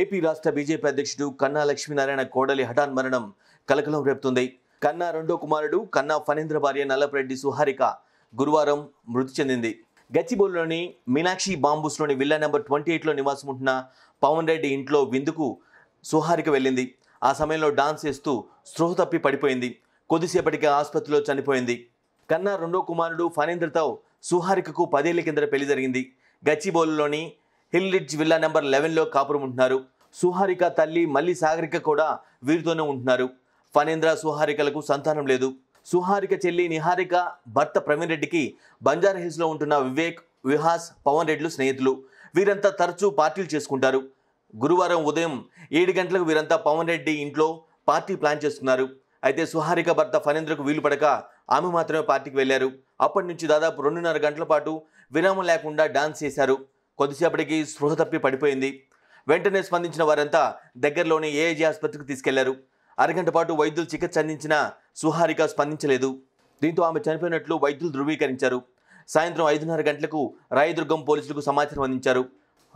AP రాష్ట్ర BJP అధ్యక్షుడు కన్నా లక్ష్మీనారాయణ కోడలి హఠాన్ మరణం కలకలం రేపుతుంది కన్నా రెండో కుమారుడు కన్నా ఫణేంద్ర భార్య నల్లపరెడ్డి సుహారిక గురువారం మృతి చెందింది గచ్చిబోలులోని మీనాక్షి బాంబూస్లోని విల్లా నెంబర్ ట్వంటీ ఎయిట్లో నివాసం ఉంటున్న పవన్ రెడ్డి ఇంట్లో విందుకు సుహారిక వెళ్ళింది ఆ సమయంలో డాన్స్ చేస్తూ స్పృహ తప్పి పడిపోయింది కొద్దిసేపటికి ఆసుపత్రిలో చనిపోయింది కన్నా రెండో కుమారుడు ఫణేంద్రతో సుహారికకు పదేళ్ల కిందట పెళ్లి జరిగింది గచ్చిబోలులోని హిల్ రిడ్జ్ విల్లా నెంబర్ లెవెన్లో కాపురం ఉంటున్నారు సుహారిక తల్లి మల్లి సాగరిక కూడా వీరితోనే ఉంటున్నారు ఫణేంద్ర సుహారికలకు సంతానం లేదు సుహారిక చెల్లి నిహారిక భర్త ప్రవీణ్ రెడ్డికి బంజారా హిల్స్లో ఉంటున్న వివేక్ విహాస్ పవన్ రెడ్లు స్నేహితులు వీరంతా తరచూ పార్టీలు చేసుకుంటారు గురువారం ఉదయం ఏడు గంటలకు వీరంతా పవన్ రెడ్డి ఇంట్లో పార్టీ ప్లాన్ చేస్తున్నారు అయితే సుహారిక భర్త ఫణేంద్రకు వీలు పడక ఆమె మాత్రమే పార్టీకి వెళ్ళారు అప్పటి నుంచి దాదాపు రెండున్నర గంటల పాటు విరామం లేకుండా డాన్స్ చేశారు కొద్దిసేపటికి స్పృహ తప్పి పడిపోయింది వెంటనే స్పందించిన వారంతా దగ్గరలోని ఏఐజీ ఆసుపత్రికి తీసుకెళ్లారు అరగంట పాటు వైద్యులు చికిత్స అందించిన సుహారిక స్పందించలేదు దీంతో ఆమె చనిపోయినట్లు వైద్యులు ధృవీకరించారు సాయంత్రం ఐదున్నర గంటలకు రాయదుర్గం పోలీసులకు సమాచారం అందించారు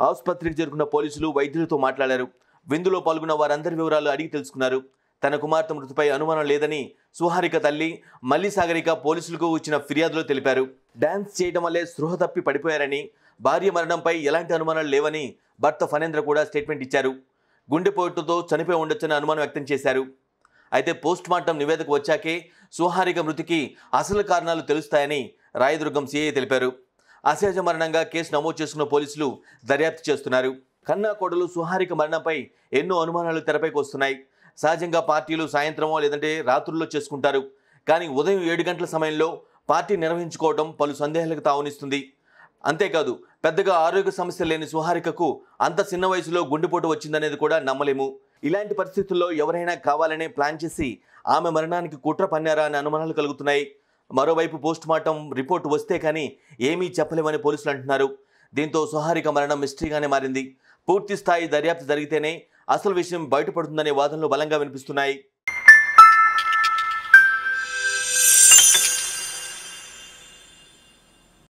ఆసుపత్రికి చేరుకున్న పోలీసులు వైద్యులతో మాట్లాడారు విందులో పాల్గొన్న వారందరి వివరాలు అడిగి తెలుసుకున్నారు తన కుమార్తె మృతిపై అనుమానం లేదని సుహారిక తల్లి మల్లి సాగరిక పోలీసులకు ఇచ్చిన ఫిర్యాదులో తెలిపారు డ్యాన్స్ చేయడం వల్లే స్పృహ తప్పి పడిపోయారని భార్య మరణంపై ఎలాంటి అనుమానాలు లేవని భర్త ఫణేంద్ర కూడా స్టేట్మెంట్ ఇచ్చారు గుండెపోటుతో చనిపోయి ఉండొచ్చని అనుమానం వ్యక్తం చేశారు అయితే పోస్ట్మార్టం నివేదిక వచ్చాకే సుహారిక మృతికి అసలు కారణాలు తెలుస్తాయని రాయదుర్గం సీఐ తెలిపారు అసహజ మరణంగా కేసు నమోదు చేసుకున్న పోలీసులు దర్యాప్తు చేస్తున్నారు కన్నా కోడలు సుహారిక మరణంపై ఎన్నో అనుమానాలు తెరపైకి వస్తున్నాయి సహజంగా పార్టీలు సాయంత్రమో లేదంటే రాత్రుల్లో చేసుకుంటారు కానీ ఉదయం ఏడు గంటల సమయంలో పార్టీ నిర్వహించుకోవడం పలు సందేహాలకు తావునిస్తుంది అంతేకాదు పెద్దగా ఆరోగ్య సమస్య లేని సుహారికకు అంత చిన్న వయసులో గుండెపోటు వచ్చిందనేది కూడా నమ్మలేము ఇలాంటి పరిస్థితుల్లో ఎవరైనా కావాలనే ప్లాన్ చేసి ఆమె మరణానికి కుట్ర పన్నారా అనే అనుమానాలు కలుగుతున్నాయి మరోవైపు పోస్ట్ మార్టం రిపోర్ట్ వస్తే కానీ ఏమీ చెప్పలేమని పోలీసులు అంటున్నారు దీంతో సుహారిక మరణం మిస్టరీగానే మారింది పూర్తి స్థాయి దర్యాప్తు జరిగితేనే అసలు విషయం బయటపడుతుందనే వాదనలు బలంగా వినిపిస్తున్నాయి